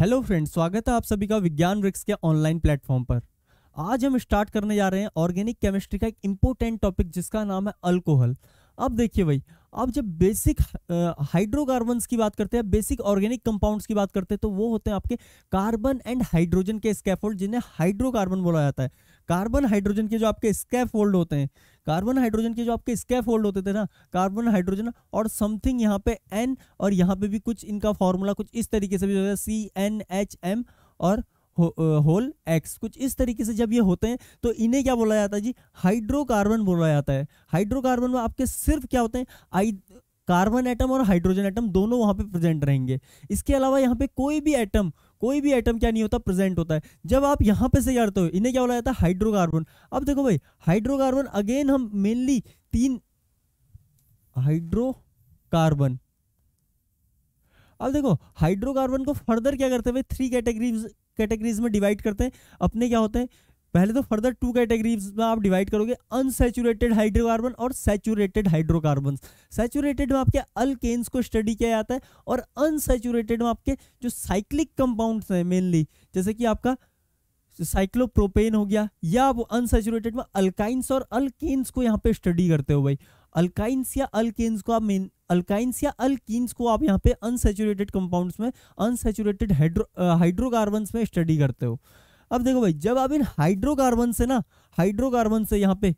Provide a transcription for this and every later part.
Hello friends स्वागत है आप सभी का विज्ञान वृक्ष के ऑनलाइन प्लेटफॉर्म पर आज हम स्टार्ट करने जा रहे हैं ऑर्गेनिक केमिस्ट्री का एक इम्पोर्टेंट टॉपिक जिसका नाम है अल्कोहल अब देखिए भाई अब जब बेसिक हाइड्रोकार्बन की बात करते हैं बेसिक ऑर्गेनिक कंपाउंड्स की बात करते हैं तो वो होते हैं आपके कार्बन एंड हाइड्रोजन के स्कैफोल्ड जिन्हें हाइड्रोकार्बन बोला जाता है कार्बन हाइड्रोजन के जो आपके स्कैफोल्ड होते हैं कार्बन हाइड्रोजन के जो आपके स्केफ होल्ड होते थे ना कार्बन हाइड्रोजन और समथिंग यहाँ पे एन और यहाँ पे भी कुछ इनका फॉर्मूला कुछ इस तरीके से भी होता है सी एन एच एम और होल एक्स कुछ इस तरीके से जब ये होते हैं तो इन्हें क्या बोला जाता है जी हाइड्रोकार्बन बोला जाता है हाइड्रोकार्बन में आपके सिर्फ क्या होते हैं आई कार्बन एटम और हाइड्रोजन एटम दोनों वहां पे प्रेजेंट रहेंगे इसके अलावा यहाँ पे कोई भी एटम कोई भी आइटम क्या नहीं होता प्रेजेंट होता है जब आप यहाँ पे से करते तो हो इन्हें क्या बोला जाता है हाइड्रोकार्बन अब देखो भाई हाइड्रोकार्बन अगेन हम मेनली तीन हाइड्रोकार्बन अब देखो हाइड्रोकार्बन को फर्दर क्या करते हैं भाई थ्री कैटेगरीज कैटेगरीज में डिवाइड करते हैं अपने क्या होते हैं पहले तो फर्दर टू कैटेगरीज में आप डिवाइड करोगे अनसेचुरेटेड हाइड्रोकार्बन और सेचुरेटेड हाइड्रोकार्बन सेचुरेटेड में आपके अलकेन्स को स्टडी किया जाता है और अनसेचुरेटेड में आपके जो साइक्लिक कंपाउंड्स हैं मेनली जैसे कि आपका साइक्लोप्रोपेन हो गया या आप अनसेचुरेटेड में अल्काइंस और अल्केन्स को यहाँ पे स्टडी करते हो भाई अल्काइंस या अल्केन्स को आप मेन अल्काइंस या अल्कीन्स को आप यहाँ पे अनसेचुरेटेड कंपाउंड्स में अनसेचुरेटेड हाइड्रो हाइड्रोकार्बन्स में स्टडी करते हो अब देखो भाई जब आप इन हाइड्रोकार्बन से ना हाइड्रोकार्बन से यहाँ पे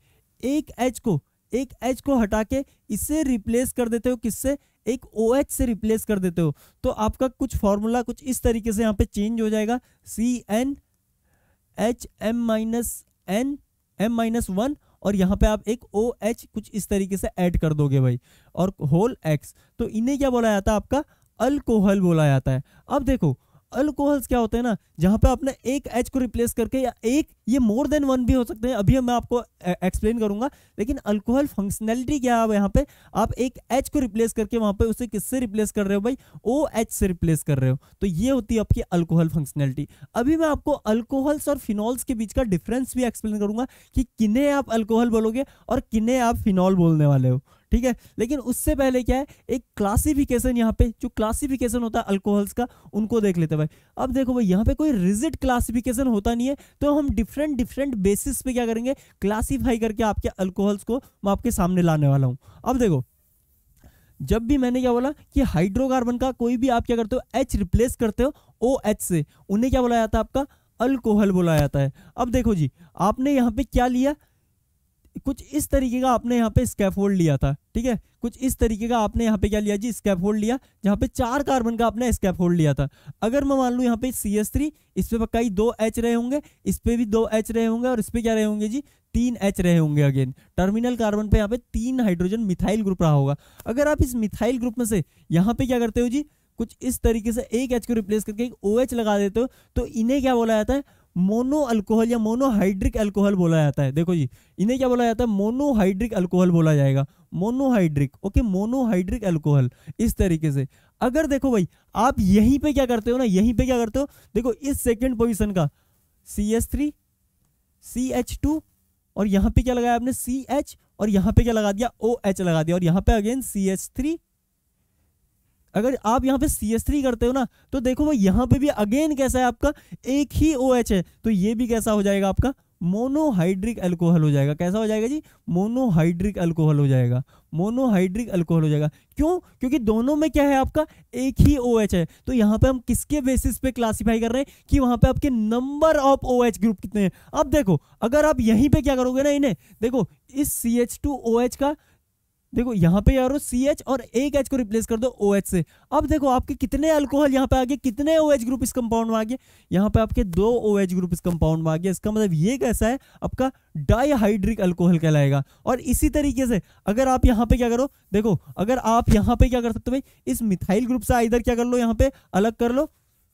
एक एच को एक एच को हटा के इसे रिप्लेस कर देते हो किससे एक ओ OH से रिप्लेस कर देते हो तो आपका कुछ फॉर्मूला कुछ इस तरीके से यहाँ पे चेंज हो जाएगा C N H M minus N M minus one और यहाँ पे आप एक ओ OH एच कुछ इस तरीके से ऐड कर दोगे भाई और होल एक्स तो इन्हें क्या बोला जाता है आपका अल्कोहल बोला जाता है अब देखो अल्कोहल्स क्या होते हैं ना जहां पे आपने एक एच को रिप्लेस करके या एक ये मोर देन वन भी हो सकते हैं अभी मैं आपको एक्सप्लेन करूंगा लेकिन अल्कोहल फंक्शनैलिटी क्या है यहाँ पे आप एक एच को रिप्लेस करके वहां पे उसे किससे रिप्लेस कर रहे हो भाई ओ एच से रिप्लेस कर रहे हो तो ये होती है आपकी अल्कोहल फंक्शनैलिटी अभी मैं आपको अल्कोहल्स और फिनॉल्स के बीच का डिफरेंस भी एक्सप्लेन करूंगा कि किन्हें आप अल्कोहल बोलोगे और किन्हें आप फिनॉल बोलने वाले हो ठीक है लेकिन उससे पहले क्या है एक क्लासिफिकेशन यहाँ पे जो क्लासिफिकेशन होता है अल्कोहल्स का उनको देख लेते भाई अब देखो भाई यहाँ पे कोई रिजिट क्लासिफिकेशन होता नहीं है तो हम डिफरेंट डिफरेंट बेसिस पे क्या करेंगे क्लासीफाई करके आपके अल्कोहल्स को मैं आपके सामने लाने वाला हूँ अब देखो जब भी मैंने क्या बोला कि हाइड्रोकार्बन का कोई भी आप क्या करते हो एच रिप्लेस करते हो ओ एच से उन्हें क्या बोला जाता है आपका अल्कोहल बोला जाता है अब देखो जी आपने यहाँ पे क्या लिया कुछ इस तरीके का आपने यहाँ पे स्कैफोल्ड लिया था ठीक है कुछ इस तरीके का आपने यहाँ पे क्या लिया जी स्कैफोल्ड लिया जहाँ पे चार कार्बन का आपने स्कैफोल्ड लिया था अगर मैं मान लूँ यहाँ पे सी एस थ्री इस पर कई दो एच रहे होंगे इस पर भी दो एच रहे होंगे और इस पर क्या रहे होंगे जी तीन एच रहे होंगे अगेन टर्मिनल कार्बन पे यहाँ पे तीन हाइड्रोजन मिथाइल ग्रुप रहा होगा अगर आप इस मिथाइल ग्रुप में से यहाँ पे क्या करते हो जी कुछ इस तरीके से एक एच को रिप्लेस करके एक ओ OH लगा देते हो तो इन्हें क्या बोला जाता है मोनो अल्कोहल या मोनोहाइड्रिक अल्कोहल बोला जाता है देखो जी इन्हें क्या बोला जाता है मोनोहाइड्रिक अल्कोहल बोला जाएगा मोनोहाइड्रिक ओके मोनोहाइड्रिक अल्कोहल इस तरीके से अगर देखो भाई आप यहीं पे क्या करते हो ना यहीं पे क्या करते हो देखो इस सेकेंड पोजिशन का C S three C H two और यहाँ पे क्या लगाया आपने सी एच और यहाँ पे क्या लगा दिया ओ OH एच लगा दिया और यहाँ पे अगेन सी एच थ्री अगर आप यहाँ पे सी एस थ्री करते हो ना तो देखो भाई यहाँ पे भी अगेन कैसा है आपका एक ही ओ OH एच है तो ये भी कैसा हो जाएगा आपका मोनोहाइड्रिक अल्कोहल हो जाएगा कैसा हो जाएगा जी मोनोहाइड्रिक अल्कोहल हो जाएगा मोनोहाइड्रिक अल्कोहल हो जाएगा क्यों क्योंकि दोनों में क्या है आपका एक ही ओ OH है तो यहाँ पे हम किसके बेसिस पे क्लासीफाई कर रहे हैं कि वहाँ पे आपके number of O OH group कितने हैं अब देखो अगर आप यहीं पे क्या करोगे ना इन्हें देखो इस C H two O OH का देखो यहाँ पे यारो सी एच और एक एच को रिप्लेस कर दो ओ एच से अब देखो आपके कितने अल्कोहल यहाँ पे आ गए कितने ओ एच ग्रुप इस कंपाउंड में आ गए यहाँ पे आपके दो ओ एच ग्रुप इस कंपाउंड में आ गए इसका मतलब ये कैसा है आपका डाईहाइड्रिक अल्कोहल कहलाएगा और इसी तरीके से अगर आप यहाँ पे क्या करो देखो अगर आप यहाँ पे क्या कर सकते हो भाई इस मिथाइल ग्रुप से इधर क्या कर लो यहाँ पे अलग कर लो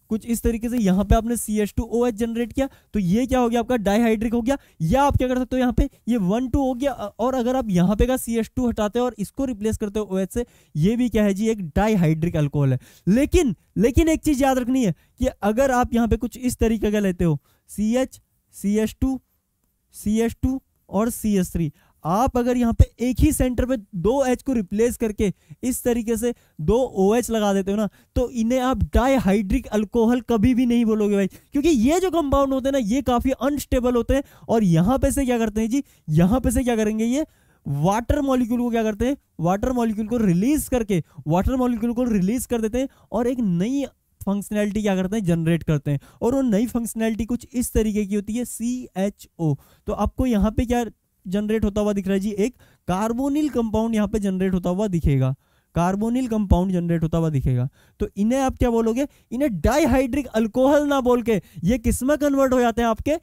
कुछ इस तरीके से यहाँ पे आपने C H two O H generate किया तो ये क्या हो गया आपका डाईहाइड्रिक हो गया या आप क्या कर सकते हो यहाँ पे ये वन टू हो गया और अगर आप यहाँ पे का सी एच टू हटाते हो और इसको रिप्लेस करते हो ओ एच से ये भी क्या है जी एक डाईहाइड्रिक अल्कोहल है लेकिन लेकिन एक चीज याद रखनी है कि अगर आप यहाँ पे कुछ इस तरीके का लेते हो C H C H two C H two और सी एस थ्री आप अगर यहाँ पे एक ही सेंटर पे दो एच को रिप्लेस करके इस तरीके से दो ओ OH लगा देते हो ना तो इन्हें आप डाईहाइड्रिक अल्कोहल कभी भी नहीं बोलोगे भाई क्योंकि ये जो कंपाउंड होते हैं ना ये काफ़ी अनस्टेबल होते हैं और यहाँ पे से क्या करते हैं जी यहाँ पे से क्या करेंगे ये वाटर मॉलिक्यूल को क्या करते हैं वाटर मॉलिक्यूल को रिलीज करके वाटर मॉलिक्यूल को रिलीज कर देते हैं और एक नई फंक्शनैलिटी क्या करते हैं जनरेट करते हैं और वो नई फंक्शनैलिटी कुछ इस तरीके की होती है सी एच ओ तो आपको यहाँ पे क्या जनरेट होता हुआ दिख रहा है जी एक कार्बोनिल कंपाउंड यहाँ पे जनरेट होता हुआ दिखेगा कार्बोनिल कंपाउंड जनरेट होता हुआ दिखेगा तो इन्हें आप क्या बोलोगे इन्हें डाईहाइड्रिक अल्कोहल ना बोल के ये किस कन्वर्ट हो जाते हैं आपके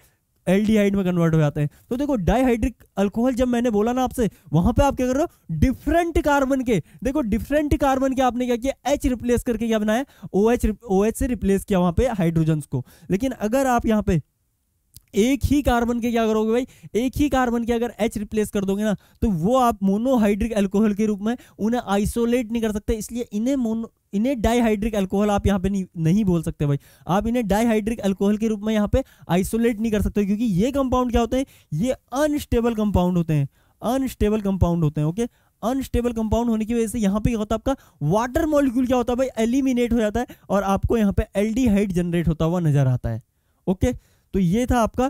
एल्डिहाइड में कन्वर्ट हो जाते हैं तो देखो डाईहाइड्रिक अल्कोहल जब मैंने बोला ना आपसे वहां पे आप क्या कर रहे हो डिफरेंट कार्बन के देखो डिफरेंट कार्बन के आपने क्या किया एच रिप्लेस करके क्या बनाया ओ एच ओ एच से रिप्लेस किया वहां पे हाइड्रोजन को लेकिन अगर आप यहाँ पे एक ही कार्बन के क्या करोगे भाई एक ही कार्बन के अगर एच रिप्लेस कर दोगे ना तो वो आप मोनोहाइड्रिक एल्कोहल के रूप में उन्हें आइसोलेट नहीं कर सकते इसलिए इन्हें मोनो इन्हें डाईहाइड्रिक अल्कोहल आप यहाँ पे नहीं, नहीं बोल सकते भाई आप इन्हें डाईहाइड्रिक अल्कोहल के रूप में यहाँ पे आइसोलेट नहीं कर सकते क्योंकि ये कंपाउंड क्या होते हैं ये अनस्टेबल कंपाउंड होते हैं अनस्टेबल कंपाउंड होते हैं ओके अनस्टेबल कंपाउंड होने की वजह से यहाँ पे क्या होता है आपका वाटर मॉलिक्यूल क्या होता है भाई एलिमिनेट हो जाता है और आपको यहाँ पे एल्डिहाइड जनरेट होता हुआ नजर आता है ओके okay? तो ये था आपका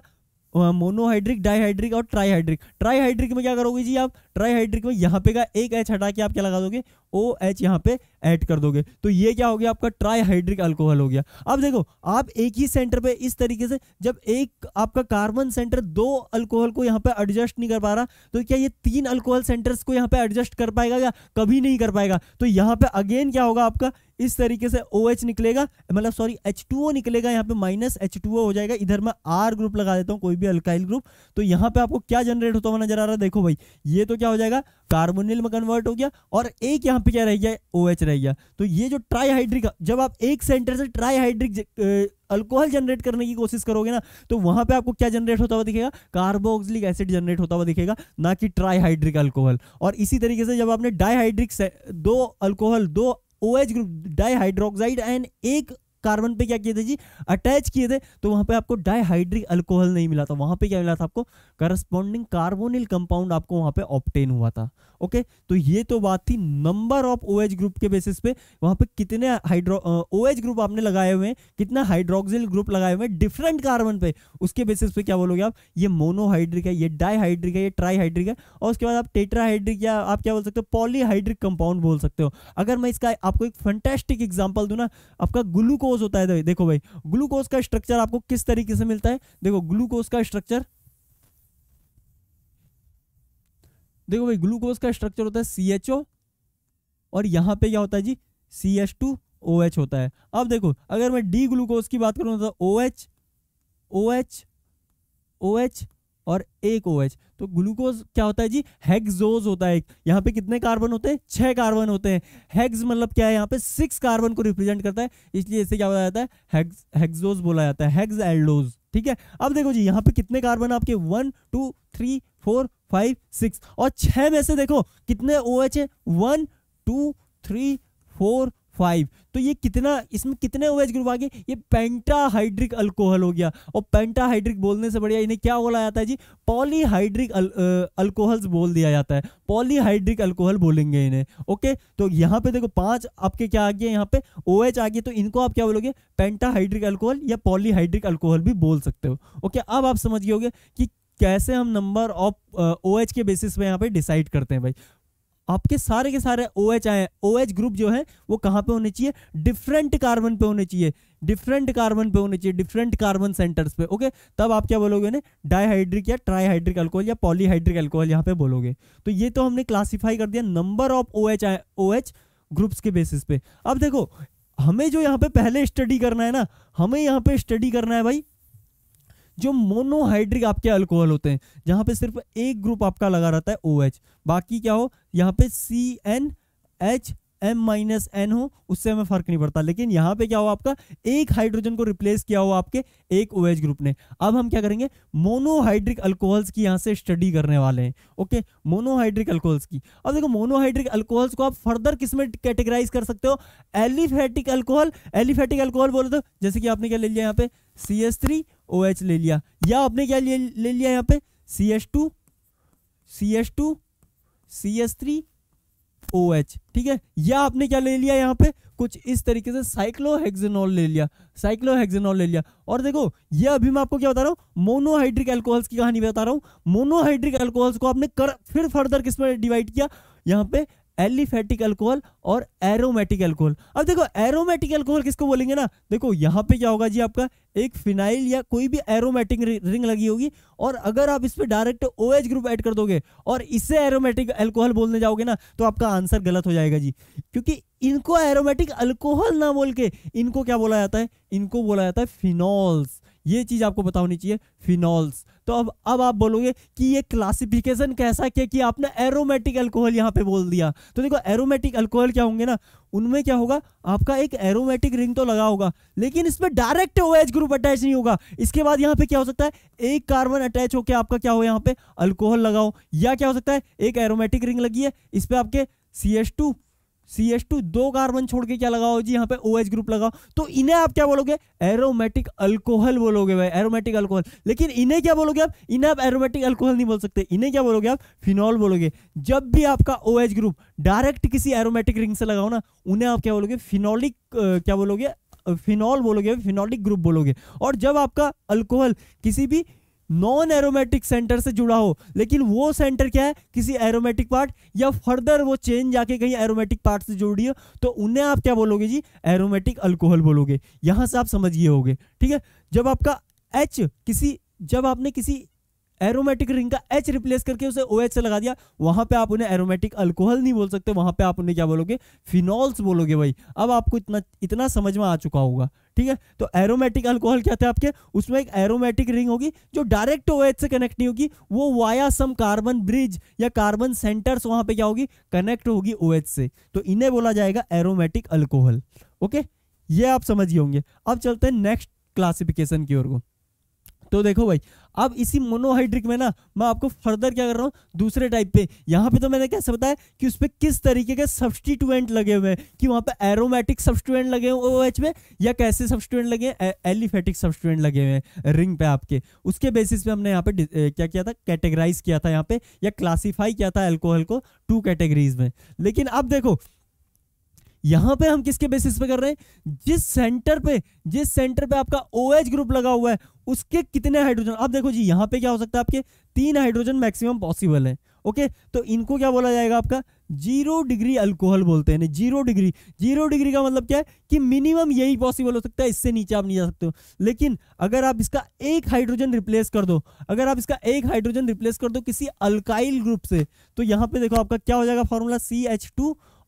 मोनोहाइड्रिक डाईहाइड्रिक और ट्राईहाइड्रिक ट्राईहाइड्रिक में क्या करोगे जी आप ट्राईहाइड्रिक में यहाँ पे का एक एच हटा के आप क्या लगा दोगे ओ एच यहाँ पे ऐड कर दोगे तो ये क्या हो गया आपका ट्राईहाइड्रिक अल्कोहल हो गया अब देखो आप एक ही सेंटर पे इस तरीके से जब एक आपका कार्बन सेंटर दो अल्कोहल को यहाँ पे एडजस्ट नहीं कर पा रहा तो क्या ये तीन अल्कोहल सेंटर्स को यहाँ पे एडजस्ट कर पाएगा या कभी नहीं कर पाएगा तो यहाँ पे अगेन क्या होगा आपका इस तरीके से ओ OH निकलेगा मतलब सॉरी एच निकलेगा यहाँ पे माइनस एच हो जाएगा इधर मैं आर ग्रुप लगा देता हूँ कोई भी अल्काइल ग्रुप तो यहाँ पे आपको क्या जनरेट होता हुआ नजर आ रहा है देखो भाई ये तो क्या हो जाएगा कार्बोनिल में कन्वर्ट हो गया और एक यहाँ पे क्या रह गया ओ OH रह गया तो ये जो ट्राईहाइड्रिक जब आप एक सेंटर से ट्राईहाइड्रिक अल्कोहल जनरेट करने की कोशिश करोगे ना तो वहां पे आपको क्या जनरेट होता हुआ दिखेगा कार्बोक्सिलिक एसिड जनरेट होता हुआ दिखेगा ना कि ट्राईहाइड्रिक अल्कोहल और इसी तरीके से जब आपने डाईहाइड्रिक दो अल्कोहल दो OH ग्रुप डाईहाइड्रोक्साइड एंड एक कार्बन पे क्या किए थे जी अटैच किए थे तो वहां पे आपको डायहाइड्रिक अल्कोहल नहीं मिला था वहां पे क्या मिला था आपको करस्पॉन्डिंग कार्बोनिल कंपाउंड आपको वहां पे ऑप्टेन हुआ था ओके तो ये तो बात थी नंबर ऑफ ओ ग्रुप के बेसिस पे वहां पे कितने हाइड्रो ओ ग्रुप आपने लगाए हुए हैं कितना हाइड्रोक्सिल ग्रुप लगाए हुए हैं डिफरेंट कार्बन पे उसके बेसिस पे क्या बोलोगे आप ये मोनोहाइड्रिक है ये डायहाइड्रिक है ये ट्राईहाइड्रिक है और उसके बाद आप टेट्राहाइड्रिक या आप क्या बोल सकते हो पॉलीहाइड्रिक कंपाउंड बोल सकते हो अगर मैं इसका आपको एक फंटेस्टिक एग्जाम्पल दू ना आपका ग्लूकोज ग्लूकोज होता है तो देखो भाई ग्लूकोज का स्ट्रक्चर आपको किस तरीके से मिलता है देखो ग्लूकोज का स्ट्रक्चर देखो भाई ग्लूकोज का स्ट्रक्चर होता है सी और यहां पे क्या होता है जी C H two O H होता है अब देखो अगर मैं डी ग्लूकोज की बात करूं तो O H O H O H और एक ओ OH. तो ग्लूकोज क्या होता है जी हेक्सोज होता है एक यहाँ पे कितने कार्बन होते हैं छह कार्बन होते हैं हेक्स मतलब क्या है यहाँ पे सिक्स कार्बन को रिप्रेजेंट करता है इसलिए इसे क्या बोला जाता है हेक्स हेक्सोज बोला जाता है हेक्स एल्डोज ठीक है अब देखो जी यहाँ पे कितने कार्बन आपके one two three four five six और छह में से देखो कितने ओ OH एच है one two three four five तो ये कितना इसमें कितने ओएच ग्रुप आ गए ये पेंटाहाइड्रिक अल्कोहल हो गया और पेंटाहाइड्रिक बोलने से बढ़िया इन्हें क्या बोला जाता है जी पॉलीहाइड्रिक अल्कोहल्स बोल दिया जाता है पॉलीहाइड्रिक अल्कोहल बोलेंगे इन्हें ओके तो यहाँ पे देखो पांच आपके क्या आ गए यहाँ पे ओ एच आ गए तो इनको आप क्या बोलोगे पेंटाहाइड्रिक अल्कोहल या पॉलीहाइड्रिक अल्कोहल भी बोल सकते हो ओके अब आप समझ गए कि कैसे हम नंबर ऑफ ओ एच के बेसिस पे यहाँ पे डिसाइड करते हैं भाई आपके सारे के सारे ओ एच आए ओ एच ग्रुप जो है वो कहाँ पे होने चाहिए डिफरेंट कार्बन पे होने चाहिए डिफरेंट कार्बन पे होने चाहिए डिफरेंट कार्बन सेंटर्स पे ओके तब आप क्या बोलोगे ना डाईहाइड्रिक या ट्राईहाइड्रिक अल्कोहल या पॉलीहाइड्रिक अल्कोहल यहाँ पे बोलोगे तो ये तो हमने क्लासीफाई कर दिया number of O H O H groups के बेसिस पे अब देखो हमें जो यहाँ पे पहले स्टडी करना है ना हमें यहाँ पे स्टडी करना है भाई जो मोनोहाइड्रिक आपके अल्कोहल होते हैं जहां पे सिर्फ एक ग्रुप आपका लगा रहता है ओ OH, बाकी क्या हो यहाँ पे C N H M minus N हो उससे हमें फर्क नहीं पड़ता लेकिन यहाँ पे क्या हो आपका एक हाइड्रोजन को रिप्लेस किया हो आपके एक ओ OH ग्रुप ने अब हम क्या करेंगे मोनोहाइड्रिक अल्कोहल्स की यहाँ से स्टडी करने वाले हैं ओके मोनोहाइड्रिक अल्कोहल्स की अब देखो मोनोहाइड्रिक अल्कोहल्स को आप फर्दर किस में कैटेगराइज कर सकते हो एलिफेटिक अल्कोहल एलिफेटिक अल्कोहल बोले तो जैसे कि आपने क्या ले लिया यहाँ पे C S three O OH ले लिया या आपने क्या ले, ले लिया यहाँ पे C H two C H two C H three O H ठीक है या आपने क्या ले लिया यहाँ पे कुछ इस तरीके से साइक्लोहेक्सेनॉल ले लिया साइक्लोहेक्सेनॉल ले लिया और देखो ये अभी मैं आपको क्या बता रहा हूँ मोनोहाइड्रिक एल्कोहल्स की कहानी बता रहा हूँ मोनोहाइड्रिक एल्कोहल्स को आपने कर फिर फर्दर किस में डिवाइड किया यहाँ पे एलिफेटिक अल्कोहल और एरोमेटिक अल्कोहल अब देखो एरोमेटिक अल्कोहल किसको बोलेंगे ना देखो यहाँ पे क्या होगा जी आपका एक फिनाइल या कोई भी एरोमेटिक रिंग लगी होगी और अगर आप इस पर direct O H group add कर दोगे और इससे एरोमेटिक अल्कोहल बोलने जाओगे ना तो आपका आंसर गलत हो जाएगा जी क्योंकि इनको एरोमेटिक अल्कोहल ना बोल के इनको क्या बोला जाता है इनको बोला जाता है फिनॉल्स ये चीज आपको बता होनी चाहिए फिनॉल्स तो अब अब आप बोलोगे कि ये क्लासिफिकेशन कैसा क्या कि आपने एरोमेटिक अल्कोहल यहाँ पे बोल दिया तो देखो एरोमेटिक अल्कोहल क्या होंगे ना उनमें क्या होगा आपका एक एरोमेटिक रिंग तो लगा होगा लेकिन इसमें direct O H group attach नहीं होगा इसके बाद यहाँ पे क्या हो सकता है एक कार्बन अटैच होकर आपका क्या हो यहाँ पे अल्कोहल लगाओ या क्या हो सकता है एक एरोमेटिक रिंग लगी है इस पर आपके C H two C S two दो कार्बन छोड़ के क्या लगाओ जी यहाँ पे ओ एच ग्रुप लगाओ तो इन्हें आप क्या बोलोगे एरोमेटिक अल्कोहल बोलोगे भाई एरोमेटिक अल्कोहल लेकिन इन्हें क्या बोलोगे आप इन्हें आप एरोमेटिक अल्कोहल नहीं बोल सकते इन्हें क्या बोलोगे आप फिनॉल बोलोगे जब भी आपका ओ एच ग्रुप डायरेक्ट किसी एरोमेटिक रिंग से लगाओ ना उन्हें आप क्या बोलोगे फिनॉलिक क्या बोलोगे फिनॉल बोलोगे फिनॉलिक ग्रुप बोलोगे और जब आपका अल्कोहल किसी भी नॉन एरोमेटिक सेंटर से जुड़ा हो लेकिन वो सेंटर क्या है किसी एरोमेटिक पार्ट या फर्दर वो चेन जाके कहीं एरोमेटिक पार्ट से जुड़ रही हो तो उन्हें आप क्या बोलोगे जी एरोमेटिक अल्कोहल बोलोगे यहां से आप समझिए होगे ठीक है जब आपका एच किसी जब आपने किसी एरोमेटिक रिंग का एच रिप्लेस करके उसे ओ OH से लगा दिया वहां पे आप उन्हें एरोमेटिक अल्कोहल नहीं बोल सकते वहां पे आप उन्हें क्या बोलोगे फिनॉल्स बोलोगे भाई अब आपको इतना इतना समझ में आ चुका होगा ठीक है तो एरोमेटिक अल्कोहल क्या थे आपके उसमें एक एरोमेटिक रिंग होगी जो डायरेक्ट ओ OH से कनेक्ट नहीं होगी वो वाया सम कार्बन ब्रिज या कार्बन सेंटर्स वहां पर क्या होगी कनेक्ट होगी ओ OH से तो इन्हें बोला जाएगा एरोमेटिक अल्कोहल ओके ये आप समझिए होंगे अब चलते हैं नेक्स्ट क्लासिफिकेशन की ओर को तो देखो भाई अब इसी मोनोहाइड्रिक में ना मैं आपको फर्दर क्या कर रहा हूँ दूसरे टाइप पे यहाँ पे तो मैंने कैसे बताया कि उस पर किस तरीके के सब्सटीटूएंट लगे हुए हैं कि वहाँ पे एरोमेटिक सब्सटूएंट लगे हुए ओ एच में या कैसे सब्सटूएंट लगे हैं एलिफेटिक सब्सटूएंट लगे हुए हैं रिंग पे आपके उसके बेसिस पे हमने यहाँ पे क्या किया था कैटेगराइज किया था यहाँ पे या क्लासीफाई किया था एल्कोहल को टू कैटेगरीज में लेकिन अब देखो यहां पे हम किसके बेसिस पे कर रहे हैं जिस सेंटर पे जिस सेंटर पे आपका ओ OH ग्रुप लगा हुआ है उसके कितने हाइड्रोजन आप देखो जी यहां पे क्या हो सकता है आपके तीन हाइड्रोजन मैक्सिमम पॉसिबल है ओके तो इनको क्या बोला जाएगा आपका जीरो डिग्री अल्कोहल बोलते हैं जीरो डिग्री जीरो डिग्री का मतलब क्या है कि मिनिमम यही पॉसिबल हो सकता है इससे नीचे आप नहीं जा सकते हो लेकिन अगर आप इसका एक हाइड्रोजन रिप्लेस कर दो अगर आप इसका एक हाइड्रोजन रिप्लेस कर दो किसी अल्काइल ग्रुप से तो यहां पे देखो आपका क्या हो जाएगा फॉर्मूला सी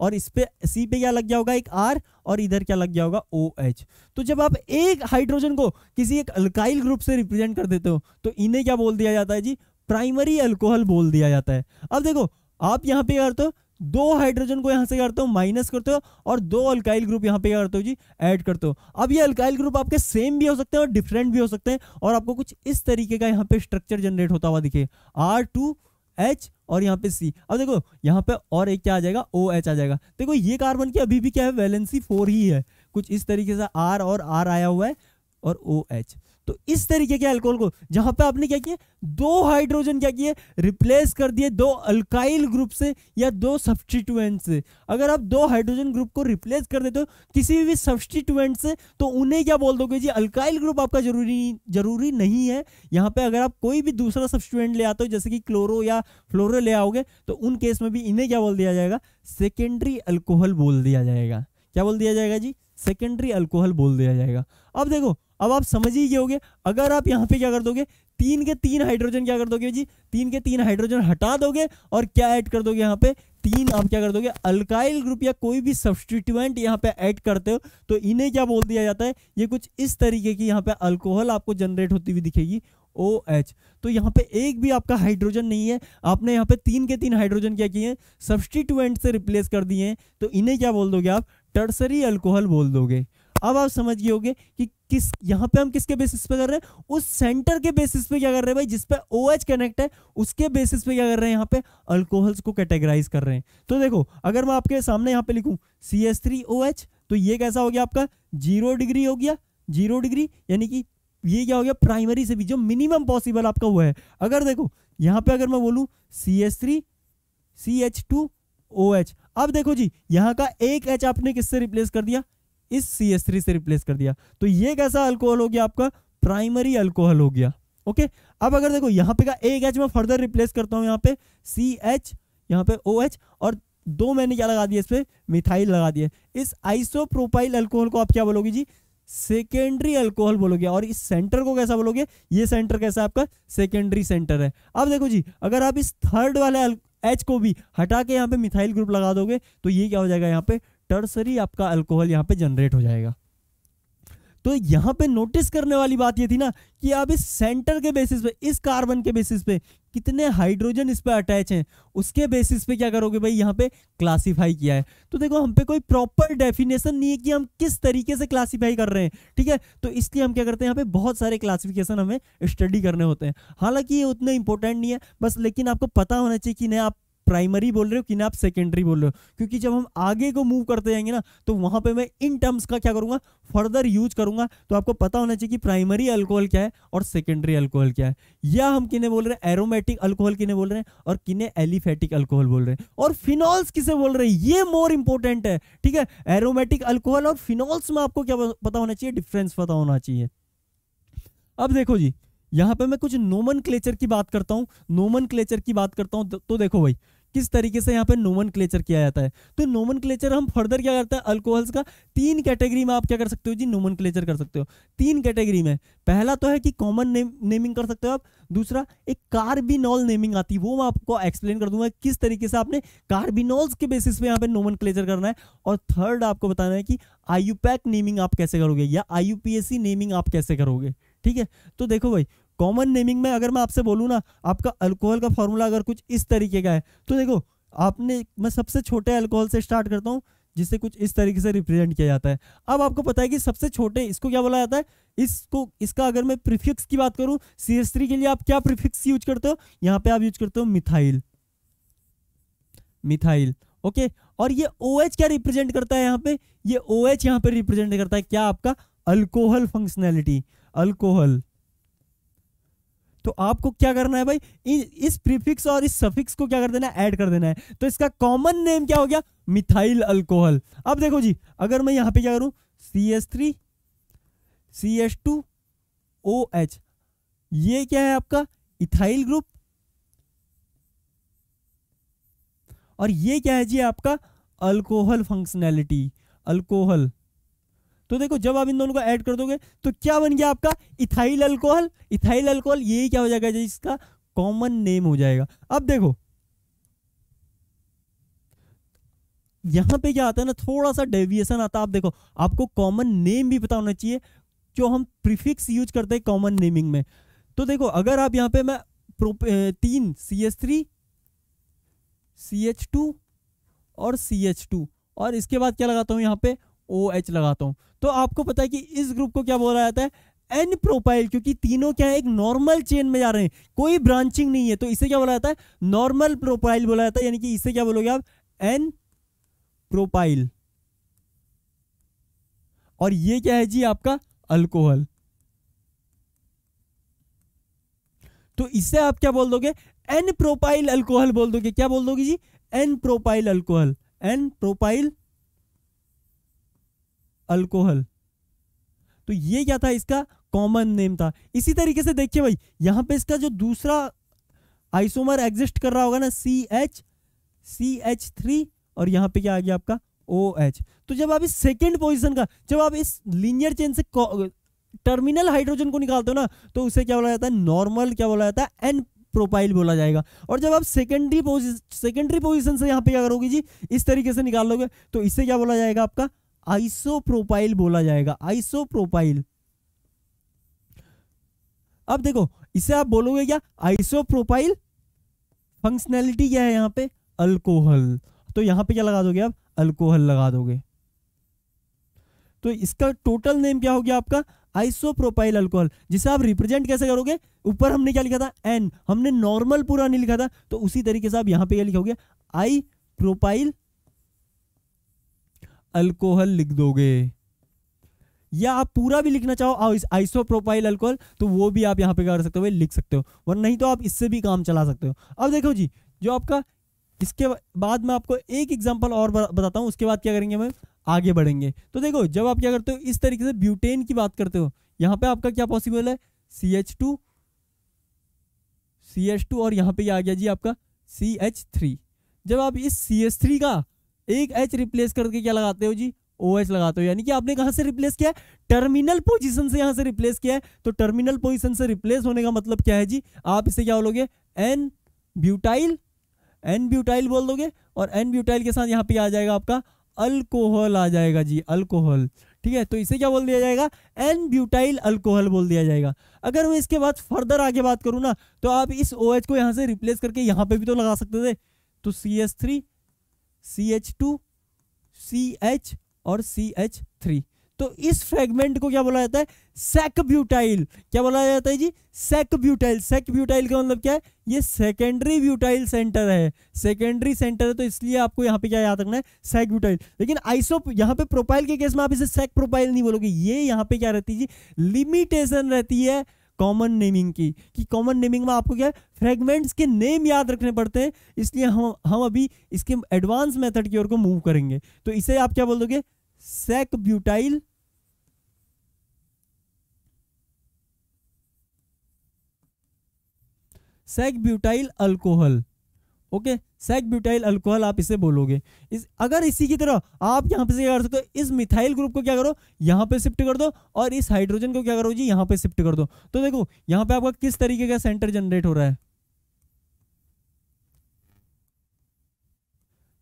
और इस पे सी पे क्या लग गया होगा एक आर और इधर क्या लग गया होगा ओ एच तो जब आप एक हाइड्रोजन को किसी एक अल्काइल ग्रुप से रिप्रेजेंट कर देते हो तो इन्हें क्या बोल दिया जाता है जी प्राइमरी अल्कोहल बोल दिया जाता है अब देखो आप यहाँ पे करते हो दो हाइड्रोजन को यहाँ से करते हो माइनस करते हो और दो अल्काइल ग्रुप यहाँ पे करते हो जी ऐड करते हो अब ये अल्काइल ग्रुप आपके सेम भी हो सकते हैं और डिफरेंट भी हो सकते हैं और आपको कुछ इस तरीके का यहाँ पे स्ट्रक्चर जनरेट होता हुआ दिखे आर टू एच और यहाँ पे सी अब देखो यहाँ पे और एक क्या आ जाएगा ओ एच आ जाएगा देखो ये कार्बन की अभी भी क्या है वैलेंसी फोर ही है कुछ इस तरीके से आर और आर आया हुआ है और ओ OH. एच तो इस तरीके के अल्कोहल को जहां पे आपने क्या किया दो हाइड्रोजन क्या किए रिप्लेस कर दिए दो अल्काइल ग्रुप से या दो सब्सटीट्यूएंट से अगर आप दो हाइड्रोजन ग्रुप को रिप्लेस कर देते हो किसी भी सब्सटीट्यूएंट से तो उन्हें क्या बोल दोगे जी अल्काइल ग्रुप आपका जरूरी जरूरी नहीं है यहाँ पे अगर आप कोई भी दूसरा सब्सटीट्यूएंट ले आते हो जैसे कि क्लोरो या फ्लोरो ले आओगे तो उन केस में भी इन्हें क्या बोल दिया जाएगा सेकेंडरी अल्कोहल बोल दिया जाएगा क्या बोल दिया जाएगा जी सेकेंडरी अल्कोहल बोल दिया जाएगा अब देखो अब आप समझ ही गए होगे अगर आप यहाँ पे क्या कर दोगे तीन के तीन हाइड्रोजन क्या कर दोगे जी तीन के तीन हाइड्रोजन हटा दोगे और क्या ऐड कर दोगे यहाँ पे तीन आप क्या कर दोगे अल्काइल ग्रुप या कोई भी सब्सटीट्यूएंट यहाँ पे ऐड करते हो तो इन्हें क्या बोल दिया जाता है ये कुछ इस तरीके की यहाँ पे अल्कोहल आपको जनरेट होती हुई दिखेगी ओ एच तो यहाँ पे एक भी आपका हाइड्रोजन नहीं है आपने यहाँ पे तीन के तीन हाइड्रोजन क्या किए हैं सब्सटीट्यूएंट से रिप्लेस कर दिए हैं तो इन्हें क्या बोल दोगे आप टर्सरी अल्कोहल बोल दोगे अब आप गए होंगे कि किस यहां पे हम किसके बेसिस पे कर रहे हैं उस सेंटर के बेसिस पे क्या कर रहे हैं भाई जिस पे ओएच कनेक्ट है उसके बेसिस पे क्या कर रहे हैं यहां पे अल्कोहल्स को कैटेगराइज कर रहे हैं तो देखो अगर मैं आपके सामने यहां पे लिखूं CH3OH तो ये कैसा हो गया आपका जीरो डिग्री हो गया जीरो डिग्री यानी कि ये क्या हो गया प्राइमरी से भी जो मिनिमम पॉसिबल आपका हुआ है अगर देखो यहां पे अगर मैं बोलू C S three C H two O H अब देखो जी यहां का एक एच आपने किससे रिप्लेस कर दिया इस सी एस थ्री से रिप्लेस कर दिया तो ये कैसा अल्कोहल हो गया आपका प्राइमरी अल्कोहल हो गया ओके अब अगर देखो यहाँ पे का एक एच में फर्दर रिप्लेस करता हूँ यहाँ पे सी एच यहाँ पे ओ OH एच और दो मैंने क्या लगा दिया इस पर मिथाइल लगा दिया इस आइसोप्रोपाइल अल्कोहल को आप क्या बोलोगे जी सेकेंडरी अल्कोहल बोलोगे और इस सेंटर को कैसा बोलोगे ये सेंटर कैसा आपका सेकेंडरी सेंटर है अब देखो जी अगर आप इस थर्ड वाले एच को भी हटा के यहाँ पे मिथाइल ग्रुप लगा दोगे तो ये क्या हो जाएगा यहाँ पे टर्सरी आपका अल्कोहल यहाँ पे जनरेट हो जाएगा तो यहाँ पे नोटिस करने वाली बात ये थी ना कि आप इस सेंटर के बेसिस पे इस कार्बन के बेसिस पे कितने हाइड्रोजन इस पर अटैच हैं उसके बेसिस पे क्या करोगे भाई यहाँ पे क्लासिफाई किया है तो देखो हम पे कोई प्रॉपर डेफिनेशन नहीं है कि हम किस तरीके से क्लासिफाई कर रहे हैं ठीक है तो इसलिए हम क्या करते हैं यहाँ पे बहुत सारे क्लासिफिकेशन हमें स्टडी करने होते हैं हालांकि ये उतने इंपॉर्टेंट नहीं है बस लेकिन आपको पता होना चाहिए कि नहीं आप प्राइमरी बोल रहे हो कि ना आप सेकेंडरी बोल रहे हो क्योंकि जब हम आगे को मूव करते जाएंगे ना तो वहां पे मैं इन टर्म्स का क्या करूंगा फर्दर यूज करूंगा तो आपको पता होना चाहिए कि प्राइमरी अल्कोहल क्या है और सेकेंडरी अल्कोहल क्या है या हम किन्हें बोल रहे हैं एरोमेटिक अल्कोहल किन्हें बोल रहे हैं और किन्हें एलिफेटिक अल्कोहल बोल रहे हैं और फिनॉल्स किसे बोल रहे हैं ये मोर इंपॉर्टेंट है ठीक है एरोमेटिक अल्कोहल और फिनॉल्स में आपको क्या पता होना चाहिए डिफरेंस पता होना चाहिए अब देखो जी यहाँ पे मैं कुछ नोमन क्लेचर की बात करता हूँ नोमन क्लेचर की बात करता हूँ तो, तो देखो भाई किस तरीके से यहाँ पे नोमन किया जाता है तो नोमन हम फर्दर क्या करते हैं अल्कोहल्स का तीन कैटेगरी में आप क्या कर सकते हो जी नोमन कर सकते हो तीन कैटेगरी में पहला तो है कि कॉमन ने, नेमिंग कर सकते हो आप दूसरा एक कार्बिनॉल नेमिंग आती है वो मैं आपको एक्सप्लेन कर दूंगा किस तरीके से आपने कार्बिनॉल्स के बेसिस पे यहाँ पे नोमन करना है और थर्ड आपको बताना है कि आयुपैक नेमिंग आप कैसे करोगे या आयुपीएससी नेमिंग आप कैसे करोगे ठीक है तो देखो भाई कॉमन नेमिंग में अगर मैं आपसे बोलूँ ना आपका अल्कोहल का फॉर्मूला अगर कुछ इस तरीके का है तो देखो आपने मैं सबसे छोटे अल्कोहल से स्टार्ट करता हूँ जिसे कुछ इस तरीके से रिप्रेजेंट किया जाता है अब आपको पता है कि सबसे छोटे इसको क्या बोला जाता है इसको इसका अगर मैं प्रीफिक्स की बात करूं सी के लिए आप क्या प्रीफिक्स यूज करते हो यहाँ पे आप यूज करते हो मिथाइल मिथाइल ओके और ये ओ OH क्या रिप्रेजेंट करता है यहाँ पे ये ओ OH यहाँ पे रिप्रेजेंट करता है क्या आपका अल्कोहल फंक्शनैलिटी अल्कोहल तो आपको क्या करना है भाई इस प्रीफिक्स और इस सफिक्स को क्या कर देना है ऐड कर देना है तो इसका कॉमन नेम क्या हो गया मिथाइल अल्कोहल अब देखो जी अगर मैं यहां पे क्या करूं C S three C S two O H ये क्या है आपका इथाइल ग्रुप और ये क्या है जी आपका अल्कोहल फंक्शनैलिटी अल्कोहल तो देखो जब आप इन दोनों को ऐड कर दोगे तो क्या बन गया आपका इथाइल अल्कोहल इथाइल अल्कोहल यही क्या हो जाएगा इसका कॉमन नेम हो जाएगा अब देखो यहां पे क्या आता है ना थोड़ा सा डेविएशन आता है आप देखो आपको कॉमन नेम भी पता होना चाहिए जो हम प्रीफिक्स यूज करते हैं कॉमन नेमिंग में तो देखो अगर आप यहां पे मैं तीन C H three C H two और सी एच टू और इसके बाद क्या लगाता हूं यहां पे ओ एच लगाता हूँ तो आपको पता है कि इस ग्रुप को क्या बोला जाता है एन प्रोपाइल क्योंकि तीनों क्या है एक नॉर्मल चेन में जा रहे हैं कोई ब्रांचिंग नहीं है तो इसे क्या बोला जाता है नॉर्मल प्रोपाइल बोला जाता है यानी कि इसे क्या बोलोगे आप एन प्रोपाइल और ये क्या है जी आपका अल्कोहल तो इसे आप क्या बोल दोगे एन प्रोपाइल अल्कोहल बोल दोगे क्या बोल दोगे जी N propyl alcohol N propyl alcohol तो ये क्या था इसका कॉमन नेम था इसी तरीके से देखिए भाई यहां पे इसका जो दूसरा आइसोमर एग्जिस्ट कर रहा होगा ना C H C H three और यहां पे क्या आ गया आपका ओ OH. तो जब आप इस सेकेंड पोजिशन का जब आप इस लीनियर चेन से टर्मिनल हाइड्रोजन को निकालते हो ना तो उसे क्या बोला जाता है नॉर्मल क्या बोला जाता है एन प्रोपाइल बोला जाएगा और जब आप सेकेंडरी पोजिशन सेकेंडरी पोजिशन से यहां पे क्या करोगे जी इस तरीके से निकाल लोगे तो इसे क्या बोला जाएगा आपका आइसोप्रोपाइल बोला जाएगा आइसोप्रोपाइल अब देखो इसे आप बोलोगे क्या आइसोप्रोपाइल फंक्शनैलिटी क्या है यहां पे अल्कोहल तो यहां पे क्या लगा दोगे आप अल्कोहल लगा दोगे तो इसका टोटल नेम क्या हो गया आपका आइसोप्रोपाइल अल्कोहल जिसे आप रिप्रेजेंट कैसे करोगे ऊपर हमने क्या लिखा था एन हमने नॉर्मल पूरा नहीं लिखा था तो उसी तरीके से आप यहाँ पे क्या गया आई प्रोपाइल अल्कोहल लिख दोगे या आप पूरा भी लिखना चाहो आइसोप्रोपाइल अल्कोहल तो वो भी आप यहाँ पे कर सकते हो भाई लिख सकते हो वरना नहीं तो आप इससे भी काम चला सकते हो अब देखो जी जो आपका इसके बाद मैं आपको एक एग्जाम्पल और बताता हूँ उसके बाद क्या करेंगे हमें आगे बढ़ेंगे तो देखो जब आप क्या करते हो इस तरीके से ब्यूटेन की बात करते हो यहाँ पे आपका क्या पॉसिबल है C H two C H two और यहाँ पे आ गया जी आपका सी एच थ्री जब आप इस सी एच थ्री का एक एच रिप्लेस करके क्या लगाते हो जी ओ एच लगाते हो यानी कि आपने कहा से रिप्लेस किया है टर्मिनल पोजिशन से यहाँ से रिप्लेस किया है तो टर्मिनल पोजिशन से रिप्लेस होने का मतलब क्या है जी आप इसे क्या बोलोगे एन ब्यूटाइल एन ब्यूटाइल बोल दोगे और एन ब्यूटाइल के साथ यहाँ पे आ जाएगा आपका अल्कोहल आ जाएगा जी अल्कोहल ठीक है तो इसे क्या बोल दिया जाएगा एन ब्यूटाइल अल्कोहल बोल दिया जाएगा अगर मैं इसके बाद फर्दर आगे बात करूँ ना तो आप इस ओ OH को यहाँ से रिप्लेस करके यहाँ पे भी तो लगा सकते थे तो C S three C H two C H और सी एच थ्री तो इस फ्रेगमेंट को क्या बोला जाता है सेक ब्यूटाइल क्या बोला जाता है जी सेक ब्यूटाइल सेक ब्यूटाइल का मतलब क्या है ये सेकेंडरी ब्यूटाइल सेंटर है सेकेंडरी सेंटर है तो इसलिए आपको यहाँ पे क्या याद रखना है सेक ब्यूटाइल लेकिन आइसो यहाँ पे प्रोपाइल के केस में आप इसे सेक प्रोपाइल नहीं बोलोगे ये यहाँ पे क्या रहती है जी लिमिटेशन रहती है कॉमन नेमिंग की कि कॉमन नेमिंग में आपको क्या है फ्रेगमेंट्स के नेम याद रखने पड़ते हैं इसलिए हम हम अभी इसके एडवांस मेथड की ओर को मूव करेंगे तो इसे आप क्या बोल दोगे sec butyl sec butyl alcohol okay sec butyl alcohol आप इसे बोलोगे इस अगर इसी की तरह आप यहाँ पे से क्या कर सकते हो इस मिथाइल ग्रुप को क्या करो यहाँ पे शिफ्ट कर दो और इस हाइड्रोजन को क्या करो जी यहाँ पे शिफ्ट कर दो तो देखो यहाँ पे आपका किस तरीके का सेंटर जनरेट हो रहा है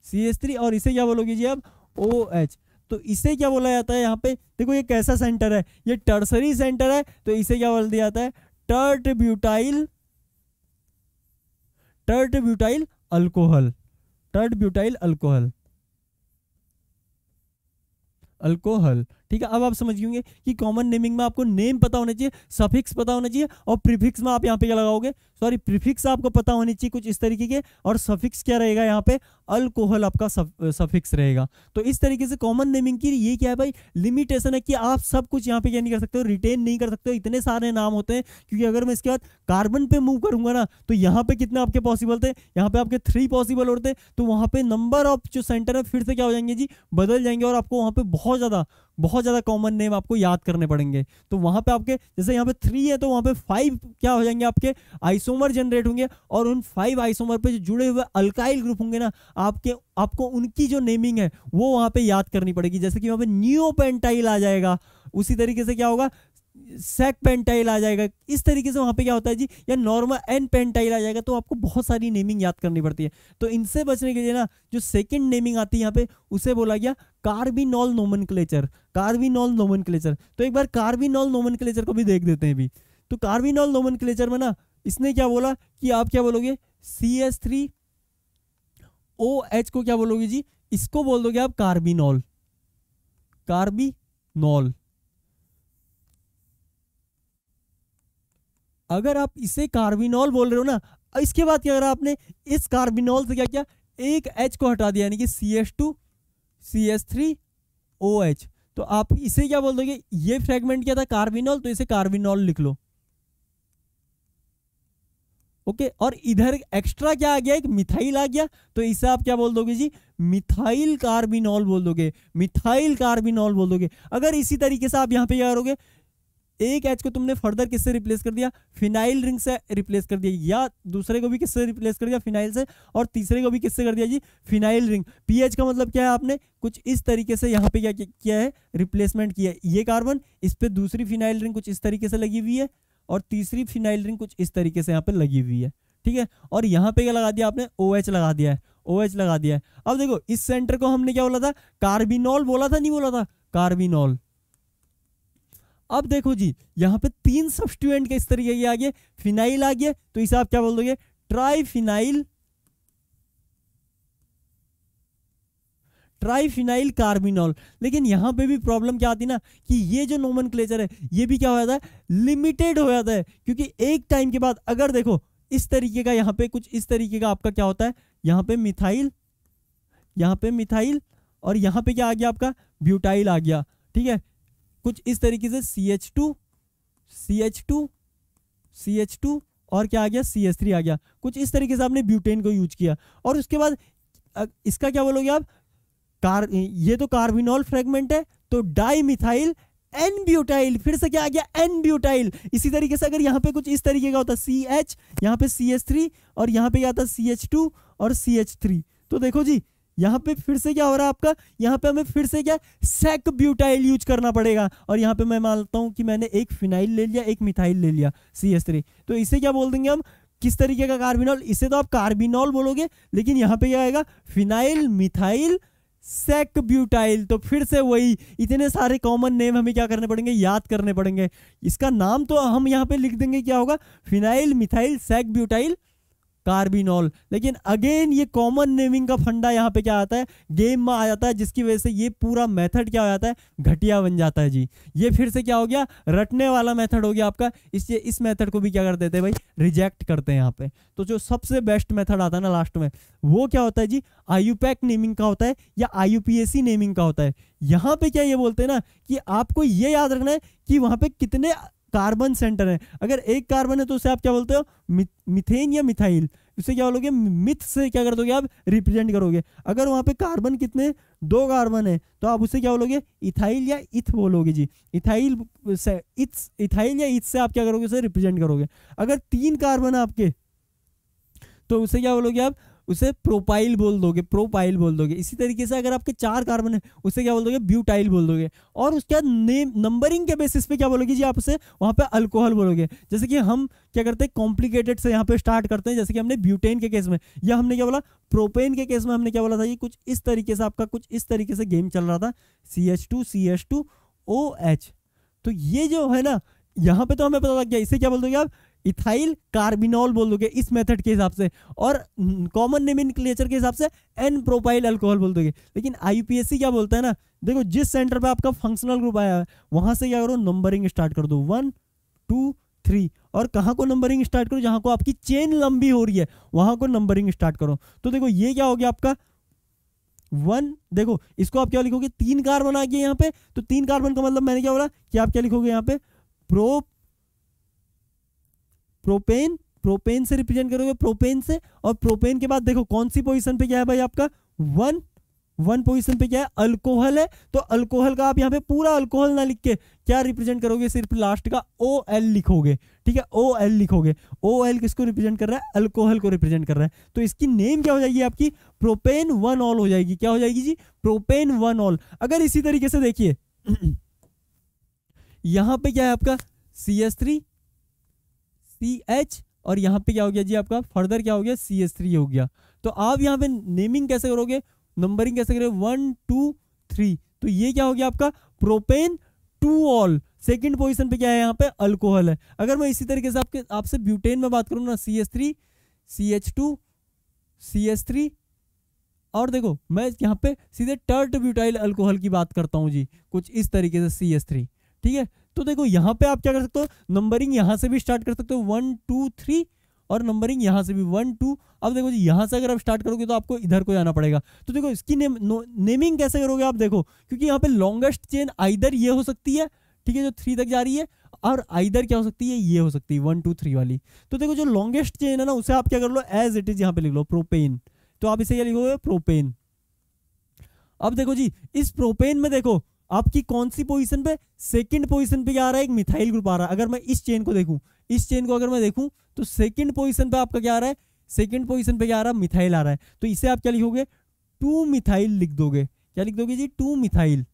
सी एस थ्री और इसे क्या बोलोगे जी आप ओ एच तो इसे क्या बोला जाता है यहाँ पे देखो ये कैसा सेंटर है ये टर्सरी सेंटर है तो इसे क्या बोल दिया जाता है tert butyl tert butyl alcohol tert butyl alcohol alcohol ठीक है अब आप समझ गएंगे कि कॉमन नेमिंग में आपको नेम पता होना चाहिए सफिक्स पता होना चाहिए और प्रीफिक्स में आप यहाँ पे क्या लगाओगे सॉरी प्रीफिक्स आपको पता होनी चाहिए कुछ इस तरीके के और सफिक्स क्या रहेगा यहाँ पे अल्कोहल आपका सफिक्स रहेगा तो इस तरीके से कॉमन नेमिंग की ये क्या है भाई लिमिटेशन है कि आप सब कुछ यहाँ पे क्या नहीं कर सकते हो रिटेन नहीं कर सकते हो इतने सारे नाम होते हैं क्योंकि अगर मैं इसके बाद कार्बन पे मूव करूंगा ना तो यहाँ पे कितने आपके पॉसिबल थे यहाँ पे आपके थ्री पॉसिबल होते तो वहां पर नंबर ऑफ जो सेंटर है फिर से क्या हो जाएंगे जी बदल जाएंगे और आपको वहां पर बहुत बहुत ज़्यादा बहुत ज़्यादा कॉमन नेम आपको याद करने पड़ेंगे तो वहां पे आपके जैसे यहाँ पे थ्री है तो वहां पे फाइव क्या हो जाएंगे आपके आइसोमर जनरेट होंगे और उन फाइव आइसोमर पे जो जुड़े हुए अल्काइल ग्रुप होंगे ना आपके आपको उनकी जो नेमिंग है वो वहां पे याद करनी पड़ेगी जैसे कि वहां पे न्यू पेंटाइल आ जाएगा उसी तरीके से क्या होगा सेक पेंटाइल आ जाएगा इस तरीके से वहां पे क्या होता है जी या नॉर्मल एन पेंटाइल आ जाएगा तो आपको बहुत सारी नेमिंग याद करनी पड़ती है तो इनसे बचने के लिए ना जो सेकंड नेमिंग आती है यहाँ पे उसे बोला गया कार्बिनॉल नोमन कार्बिनॉल नोमन तो एक बार कार्बिनॉल नोमन को भी देख देते हैं अभी तो कार्बिनॉल नोमन में ना इसने क्या बोला कि आप क्या बोलोगे C S three O H को क्या बोलोगे जी इसको बोल दोगे आप कार्बिनॉल कार्बिनॉल अगर आप इसे कार्बिनॉल बोल रहे हो ना इसके बाद क्या करा आपने इस कार्बिनॉल से क्या किया एक एच को हटा दिया यानी कि C S two C S three O H तो आप इसे क्या बोल दोगे ये फ्रेगमेंट क्या था कार्बिनॉल तो इसे कार्बिनॉल लिख लो ओके और इधर एक्स्ट्रा क्या आ गया एक मिथाइल आ गया तो इसे आप क्या बोल दोगे जी मिथाइल कार्बिनॉल बोल दोगे मिथाइल कार्बिनॉल बोल दोगे अगर इसी तरीके से आप यहां पे क्या करोगे एक एच को तुमने फर्दर किससे रिप्लेस कर दिया फिनाइल रिंग से रिप्लेस कर दिया या दूसरे को भी किससे रिप्लेस कर दिया फिनाइल से और तीसरे को भी किससे कर दिया जी फिनाइल रिंग पीएच का मतलब क्या है आपने कुछ इस तरीके से यहाँ पे क्या किया है रिप्लेसमेंट किया है ये कार्बन इस पर दूसरी फिनाइल रिंग कुछ इस तरीके से लगी हुई है और तीसरी फिनाइल रिंग कुछ इस तरीके से यहाँ पर लगी हुई है ठीक है और यहाँ पे क्या लगा दिया आपने ओ OH लगा दिया है ओ OH लगा दिया है अब देखो इस सेंटर को हमने क्या बोला था कार्बिनॉल बोला था नहीं बोला था कार्बिनॉल अब देखो जी यहाँ पे तीन सब्सटूएंट के इस तरीके के आ गए फिनाइल आ गया तो इसे आप क्या बोल दोगे ट्राइफिनाइल ट्राइफिनाइल कार्बिनॉल लेकिन यहां पे भी प्रॉब्लम क्या आती ना कि ये जो नोमन है ये भी क्या हो जाता है लिमिटेड हो जाता है क्योंकि एक टाइम के बाद अगर देखो इस तरीके का यहां पे कुछ इस तरीके का आपका क्या होता है यहां पे मिथाइल यहां पे मिथाइल और यहां पे क्या आ गया आपका ब्यूटाइल आ गया ठीक है कुछ इस तरीके से C H two C H two C H two और क्या आ गया सी एस थ्री आ गया कुछ इस तरीके से आपने ब्यूटेन को यूज किया और उसके बाद इसका क्या बोलोगे आप कार ये तो कार्बिनॉल फ्रेगमेंट है तो डाई मिथाइल एन ब्यूटाइल फिर से क्या आ गया एन ब्यूटाइल इसी तरीके से अगर यहाँ पे कुछ इस तरीके का होता सी एच यहाँ पे सी एच थ्री और यहाँ पे क्या आता सी एच टू और सी एच थ्री तो देखो जी यहाँ पे फिर से क्या हो रहा है आपका यहाँ पे हमें फिर से क्या सेक ब्यूटाइल यूज करना पड़ेगा और यहाँ पे मैं मानता हूँ कि मैंने एक फिनाइल ले लिया एक मिथाइल ले लिया सी एस थ्री तो इसे क्या बोल देंगे हम किस तरीके का कार्बिनॉल इसे तो आप कार्बिनॉल बोलोगे लेकिन यहाँ पे क्या आएगा फिनाइल मिथाइल सेक ब्यूटाइल तो फिर से वही इतने सारे कॉमन नेम हमें क्या करने पड़ेंगे याद करने पड़ेंगे इसका नाम तो हम यहाँ पे लिख देंगे क्या होगा phenyl methyl sec butyl carbinol लेकिन अगेन ये कॉमन नेमिंग का फंडा यहाँ पे क्या आता है गेम में आ जाता है जिसकी वजह से ये पूरा मेथड क्या हो जाता है घटिया बन जाता है जी ये फिर से क्या हो गया रटने वाला मेथड हो गया आपका इसलिए इस मेथड को भी क्या कर देते हैं भाई रिजेक्ट करते हैं यहाँ पे तो जो सबसे बेस्ट मेथड आता है ना लास्ट में वो क्या होता है जी आयुपैक नेमिंग का होता है या सी नेमिंग का होता है यहाँ पे क्या ये बोलते हैं ना कि आपको ये याद रखना है कि वहाँ पे कितने कार्बन सेंटर है अगर एक कार्बन है तो उसे आप क्या बोलते हो मिथेन या मिथाइल उसे क्या बोलोगे मिथ से क्या कर दोगे आप रिप्रेजेंट करोगे अगर वहाँ पे कार्बन कितने दो कार्बन है तो आप उसे क्या बोलोगे इथाइल या इथ बोलोगे जी इथाइल से इथ इथाइल या इथ से आप क्या करोगे उसे रिप्रेजेंट करोगे अगर तीन कार्बन आपके तो उसे क्या बोलोगे आप उसे प्रोपाइल बोल दोगे प्रोपाइल बोल दोगे इसी तरीके से अगर आपके चार कार्बन है उसे क्या बोल दोगे ब्यूटाइल बोल दोगे और उसके बाद नेम नंबरिंग के बेसिस पे क्या बोलोगे जी आप उसे वहाँ पे अल्कोहल बोलोगे जैसे कि हम क्या करते हैं कॉम्प्लिकेटेड से यहाँ पे स्टार्ट करते हैं जैसे कि हमने ब्यूटेन के केस में या हमने क्या बोला प्रोपेन के केस में हमने क्या बोला था ये कुछ इस तरीके से आपका कुछ इस तरीके से गेम चल रहा था C H two C H two O H तो ये जो है ना यहाँ पे तो हमें पता लग गया इसे क्या बोल दोगे आप इथाइल कार्बिनॉल बोल दोगे इस मेथड के हिसाब से और कॉमन नेम इन क्लेचर के हिसाब से एन प्रोपाइल अल्कोहल बोल दोगे लेकिन आईयूपीएससी क्या बोलता है ना देखो जिस सेंटर पे आपका फंक्शनल ग्रुप आया है वहां से क्या करो नंबरिंग स्टार्ट कर दो वन टू थ्री और कहाँ को नंबरिंग स्टार्ट करो जहाँ को आपकी चेन लंबी हो रही है वहां को नंबरिंग स्टार्ट करो तो देखो ये क्या हो गया आपका वन देखो इसको आप क्या लिखोगे तीन कार्बन आ गया यहाँ पे तो तीन कार्बन का मतलब मैंने क्या बोला कि आप क्या लिखोगे यहाँ पे प्रोप प्रोपेन प्रोपेन से रिप्रेजेंट करोगे प्रोपेन से और प्रोपेन के बाद देखो कौन सी पोजिशन पे क्या है भाई आपका वन वन पोजिशन पे क्या है अल्कोहल है तो अल्कोहल का आप यहाँ पे पूरा अल्कोहल ना लिख के क्या रिप्रेजेंट करोगे सिर्फ लास्ट का ओ एल लिखोगे ठीक है ओ एल लिखोगे ओ एल किसको रिप्रेजेंट कर रहा है अल्कोहल को रिप्रेजेंट कर रहा है तो इसकी नेम क्या हो जाएगी आपकी प्रोपेन वन ऑल हो जाएगी क्या हो जाएगी जी प्रोपेन वन ऑल अगर इसी तरीके से देखिए यहां पे क्या है आपका C S three C H और यहाँ पे क्या हो गया जी आपका फर्दर क्या हो गया सी एस थ्री हो गया तो आप यहाँ पे नेमिंग कैसे करोगे नंबरिंग कैसे करोगे वन टू थ्री तो ये क्या हो गया आपका propane two ol second position पे क्या है यहाँ पे अल्कोहल है अगर मैं इसी तरीके से आपके आपसे ब्यूटेन में बात करूँ ना C S three C H two C S three और देखो मैं यहाँ पे सीधे टर्ट ब्यूटाइल अल्कोहल की बात करता हूँ जी कुछ इस तरीके से सी एस थ्री ठीक है तो देखो यहाँ पे आप क्या कर सकते हो नंबरिंग यहाँ से भी स्टार्ट कर सकते हो वन टू थ्री और नंबरिंग यहाँ से भी वन टू अब देखो जी यहाँ से अगर आप स्टार्ट करोगे तो आपको इधर को जाना पड़ेगा तो देखो इसकी नेम नेमिंग कैसे करोगे आप देखो क्योंकि यहाँ पे लॉन्गेस्ट चेन आइधर ये हो सकती है ठीक है जो थ्री तक जा रही है और आइधर क्या हो सकती है ये हो सकती है वन टू थ्री वाली तो देखो जो लॉन्गेस्ट चेन है ना उसे आप क्या कर लो एज इट इज यहाँ पे लिख लो प्रोपेन तो आप इसे क्या लिखोगे प्रोपेन अब देखो जी इस प्रोपेन में देखो आपकी कौन सी पोजिशन पे सेकंड पोजिशन पे क्या आ रहा है एक मिथाइल ग्रुप आ रहा है अगर मैं इस चेन को देखूं इस चेन को अगर मैं देखूं तो सेकंड पोजिशन पे आपका क्या आ रहा है सेकेंड पोजिशन पे क्या आ रहा है मिथाइल आ रहा है तो इसे आप क्या लिखोगे टू मिथाइल लिख दोगे क्या लिख दोगे जी two methyl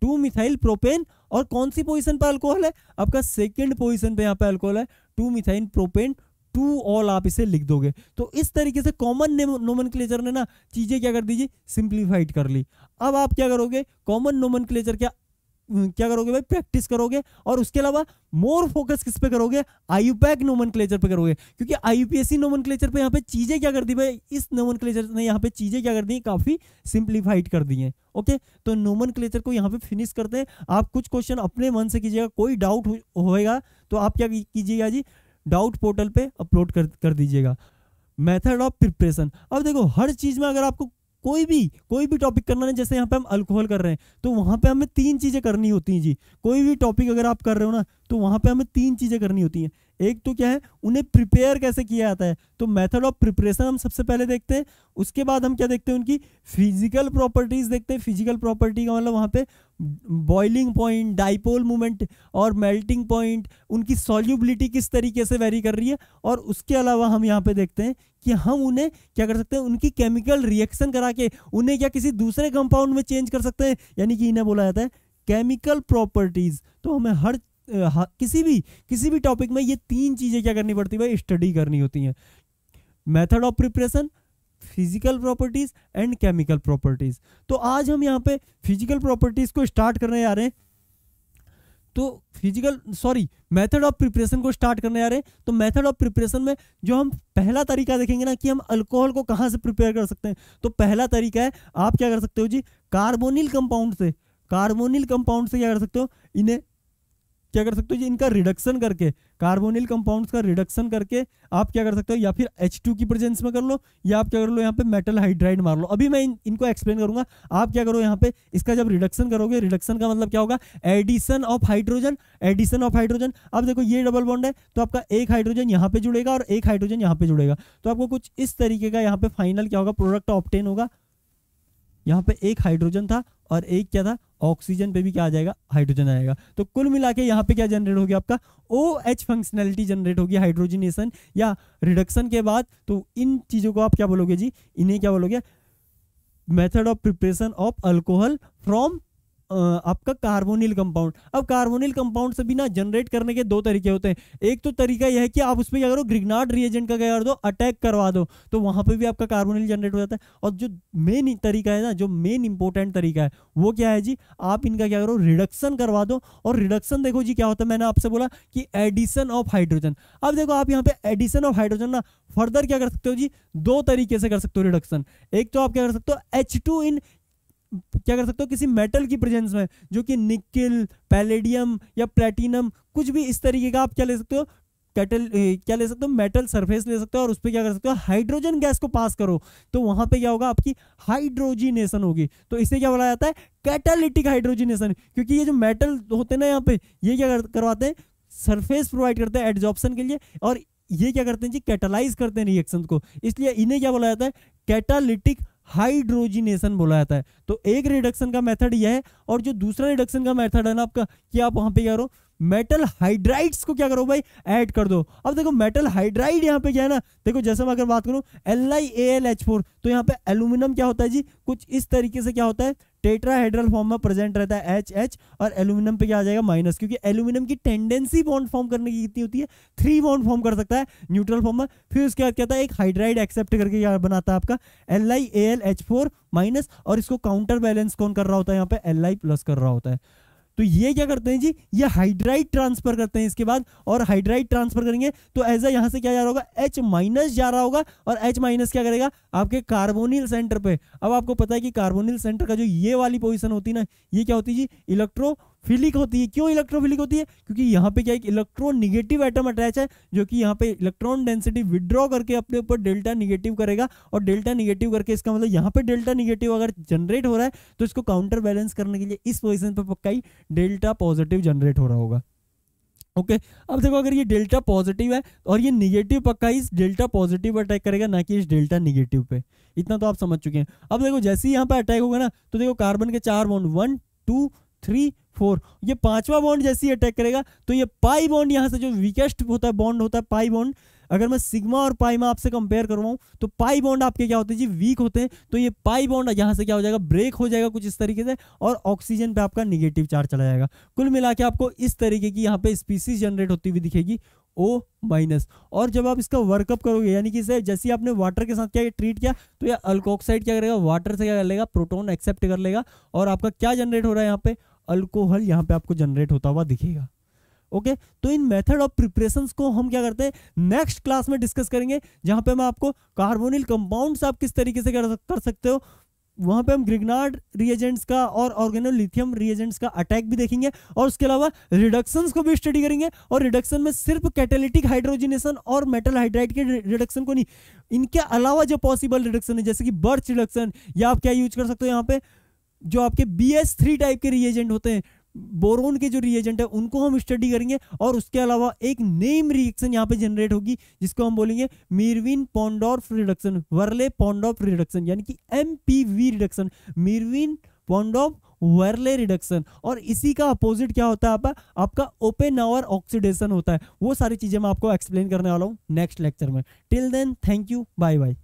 two methyl propane और कौन सी पोजीशन पे अल्कोहल है आपका सेकंड पोजीशन पे यहाँ पे अल्कोहल है two methyl propane two ol आप इसे लिख दोगे तो इस तरीके से कॉमन नोमन ने ना चीज़ें क्या कर दीजिए सिंप्लीफाइड कर ली अब आप क्या करोगे कॉमन नोमन क्या हम्म, क्या करोगे भाई प्रैक्टिस करोगे और उसके अलावा मोर फोकस किस पे करोगे आईयूपैक नोमन क्लेचर पर करोगे क्योंकि आईयूपीएससी नोमन क्लेचर पर यहाँ पे चीज़ें क्या कर दी भाई इस नोमन क्लेचर ने यहाँ पे चीज़ें क्या कर दी काफ़ी सिंप्लीफाइड कर दी हैं ओके तो नोमन क्लेचर को यहाँ पे फिनिश करते हैं आप कुछ क्वेश्चन अपने मन से कीजिएगा कोई डाउट होएगा तो आप क्या कीजिएगा जी डाउट पोर्टल पे अपलोड कर कर दीजिएगा मेथड ऑफ प्रिपरेशन अब देखो हर चीज़ में अगर आपको कोई भी कोई भी टॉपिक करना है जैसे यहाँ पे हम अल्कोहल कर रहे हैं तो वहाँ पे हमें तीन चीज़ें करनी होती हैं जी कोई भी टॉपिक अगर आप कर रहे हो ना तो वहाँ पे हमें तीन चीज़ें करनी होती हैं एक तो क्या है उन्हें प्रिपेयर कैसे किया जाता है तो मेथड ऑफ प्रिपरेशन हम सबसे पहले देखते हैं उसके बाद हम क्या देखते हैं उनकी फिजिकल प्रॉपर्टीज देखते हैं फिजिकल प्रॉपर्टी का मतलब वहाँ पे बॉइलिंग पॉइंट डाइपोल मूवमेंट और मेल्टिंग पॉइंट उनकी सॉल्यूबिलिटी किस तरीके से वेरी कर रही है और उसके अलावा हम यहाँ पे देखते हैं कि हम उन्हें क्या कर सकते हैं उनकी केमिकल रिएक्शन करा के उन्हें क्या किसी दूसरे कंपाउंड में चेंज कर सकते हैं यानी कि इन्हें बोला जाता है केमिकल प्रॉपर्टीज़ तो हमें हर किसी भी किसी भी टॉपिक में ये तीन चीज़ें क्या करनी पड़ती है स्टडी करनी होती है method of preparation physical properties and chemical properties तो आज हम यहाँ पे फिजिकल प्रॉपर्टीज को स्टार्ट करने जा रहे हैं तो physical sorry method of preparation को स्टार्ट करने जा रहे हैं तो मेथड ऑफ प्रिपरेशन में जो हम पहला तरीका देखेंगे ना कि हम अल्कोहल को कहाँ से प्रिपेयर कर सकते हैं तो पहला तरीका है आप क्या कर सकते हो जी कार्बोनिल कंपाउंड से कार्बोनिल कंपाउंड से क्या कर सकते हो इन्हें क्या कर सकते हो जी इनका रिडक्शन करके कार्बोनिल कंपाउंड्स का रिडक्शन करके आप क्या कर सकते हो या फिर H2 की प्रेजेंस में कर लो या आप क्या कर लो यहाँ पे मेटल हाइड्राइड मार लो अभी मैं इन, इनको एक्सप्लेन करूंगा आप क्या करो यहाँ पे इसका जब रिडक्शन करोगे रिडक्शन का मतलब क्या होगा addition of hydrogen addition of hydrogen अब देखो ये डबल बॉन्ड है तो आपका एक हाइड्रोजन यहाँ पे जुड़ेगा और एक हाइड्रोजन यहाँ पे जुड़ेगा तो आपको कुछ इस तरीके का यहाँ पे फाइनल क्या होगा प्रोडक्ट ऑप्टेन होगा यहाँ पे एक हाइड्रोजन था और एक क्या था ऑक्सीजन पे भी क्या आ जाएगा हाइड्रोजन आएगा तो कुल मिला के यहाँ पे क्या जनरेट हो गया आपका ओ एच फंक्शनैलिटी जनरेट होगी हाइड्रोजनेशन या रिडक्शन के बाद तो इन चीज़ों को आप क्या बोलोगे जी इन्हें क्या बोलोगे method of preparation of alcohol from आपका कार्बोनिल कंपाउंड अब कार्बोनिल कंपाउंड से बिना जनरेट करने के दो तरीके होते हैं एक तो तरीका यह है कि आप उस पर ग्रिगनाड रिएजेंट का क्या कर दो अटैक करवा दो तो वहां पर भी आपका कार्बोनिल जनरेट हो जाता है और जो मेन तरीका है ना जो मेन इंपॉर्टेंट तरीका है वो क्या है जी आप इनका क्या करो रिडक्शन करवा दो और रिडक्शन देखो जी क्या होता है मैंने आपसे बोला कि एडिशन ऑफ हाइड्रोजन अब देखो आप यहाँ पे एडिशन ऑफ हाइड्रोजन ना फर्दर क्या कर सकते हो जी दो तरीके से कर सकते हो रिडक्शन एक तो आप क्या कर सकते हो एच इन क्या कर सकते हो किसी मेटल की प्रेजेंस में जो कि निकिल पैलेडियम या प्लेटिनम कुछ भी इस तरीके का आप क्या ले सकते हो कैटल क्या ले सकते हो मेटल सरफेस ले सकते हो और उस पर क्या कर सकते हो हाइड्रोजन गैस को पास करो तो वहां पे क्या होगा आपकी हाइड्रोजिनेशन होगी तो इसे क्या बोला जाता है कैटालिटिक हाइड्रोजिनेशन क्योंकि ये जो मेटल होते हैं ना यहाँ पे ये क्या करवाते हैं सरफेस प्रोवाइड करते हैं एडजॉप्शन के लिए और ये क्या करते हैं जी कैटालाइज करते हैं रिएक्शन को इसलिए इन्हें क्या बोला जाता है कैटालिटिक हाइड्रोजिनेशन बोला जाता है तो एक रिडक्शन का मेथड यह है और जो दूसरा रिडक्शन का मेथड है ना आपका कि आप वहां पे क्या करो मेटल हाइड्राइड्स को क्या करो भाई ऐड कर दो अब देखो मेटल हाइड्राइड यहाँ पे क्या है ना देखो जैसे मैं अगर बात करूं L I A L H four तो यहाँ पे एल्यूमिनियम क्या होता है जी कुछ इस तरीके से क्या होता है टेट्राहेड्रल फॉर्म में प्रेजेंट रहता है एच एच और एल्यूमिनियम पे क्या आ जाएगा माइनस क्योंकि एल्यूमिनियम की टेंडेंसी बॉन्ड फॉर्म करने की कितनी होती है थ्री बॉन्ड फॉर्म कर सकता है न्यूट्रल फॉर्म में फिर उसके बाद क्या था एक हाइड्राइड एक्सेप्ट करके क्या बनाता है आपका L I A L H four minus और इसको काउंटर बैलेंस कौन कर रहा होता है यहाँ पे एल आई प्लस कर रहा होता है तो ये क्या करते हैं जी ये हाइड्राइड ट्रांसफर करते हैं इसके बाद और हाइड्राइड ट्रांसफर करेंगे तो एज ए यहां से क्या जा रहा होगा एच माइनस जा रहा होगा और एच माइनस क्या करेगा आपके कार्बोनिल सेंटर पे अब आपको पता है कि कार्बोनिल सेंटर का जो ये वाली पोजिशन होती ना ये क्या होती जी इलेक्ट्रो फिलिक होती है क्यों इलेक्ट्रोफिलिक होती है क्योंकि यहाँ पे क्या एक इलेक्ट्रॉन निगेटिव आइटम अटैच है जो कि यहाँ पे इलेक्ट्रॉन डेंसिटी विड्रॉ करके अपने ऊपर डेल्टा निगेटिव करेगा और डेल्टा निगेटिव करके इसका मतलब यहाँ पे डेल्टा निगेटिव अगर जनरेट हो रहा है तो इसको काउंटर बैलेंस करने के लिए इस पोजिशन पर पक्का ही डेल्टा पॉजिटिव जनरेट हो रहा होगा ओके okay, अब देखो अगर ये डेल्टा पॉजिटिव है और ये निगेटिव पक्का इस डेल्टा पॉजिटिव अटैक करेगा ना कि इस डेल्टा निगेटिव पे इतना तो आप समझ चुके हैं अब देखो जैसे ही यहाँ पे अटैक होगा ना तो देखो कार्बन के चार bond one two three four ये पांचवा बॉन्ड जैसे ही अटैक करेगा तो ये पाई बॉन्ड यहाँ से जो वीकेस्ट होता है बॉन्ड होता है पाई बॉन्ड अगर मैं सिग्मा और पाई में आपसे कंपेयर करवाऊं तो पाई बॉन्ड आपके क्या होते हैं जी वीक होते हैं तो ये पाई बॉन्ड यहाँ से क्या हो जाएगा ब्रेक हो जाएगा कुछ इस तरीके से और ऑक्सीजन पे आपका निगेटिव चार्ज चला जाएगा कुल मिला के आपको इस तरीके की यहाँ पे स्पीसीज जनरेट होती हुई दिखेगी ओ माइनस और जब आप इसका वर्कअप करोगे यानी कि इसे जैसे आपने वाटर के साथ क्या ट्रीट किया तो यह अल्कोक्साइड क्या करेगा वाटर से क्या कर लेगा प्रोटोन एक्सेप्ट कर लेगा और आपका क्या जनरेट हो रहा है यहाँ पे अल्कोहल यहाँ पे आपको जनरेट होता हुआ दिखेगा ओके okay? तो इन मेथड ऑफ प्रिपरेशन को हम क्या करते हैं नेक्स्ट क्लास में डिस्कस करेंगे जहां पे मैं आपको कार्बोनिल कंपाउंड्स आप किस तरीके से कर सकते हो वहाँ पे हम ग्रिगनार्ड रिएजेंट्स का और ऑर्गेनोलिथियम रिएजेंट्स का अटैक भी देखेंगे और उसके अलावा रिडक्शन को भी स्टडी करेंगे और रिडक्शन में सिर्फ कैटेलिटिक हाइड्रोजिनेशन और मेटल हाइड्राइड के रिडक्शन को नहीं इनके अलावा जो पॉसिबल रिडक्शन है जैसे कि बर्थ रिडक्शन या आप क्या यूज कर सकते हो यहाँ पे जो आपके बी एस थ्री टाइप के रिएजेंट होते हैं बोरोन के जो रिएजेंट है उनको हम स्टडी करेंगे और उसके अलावा एक नेम रिएक्शन यहाँ पे जनरेट होगी जिसको हम बोलेंगे Meerwein Ponndorf reduction Verley Ponndorf reduction यानी कि M reduction Meerwein Ponndorf Verley reduction और इसी का अपोजिट क्या होता है आपका आपका ओपेन आवर ऑक्सीडेशन होता है वो सारी चीज़ें मैं आपको एक्सप्लेन करने वाला हूँ नेक्स्ट लेक्चर में till then thank you bye bye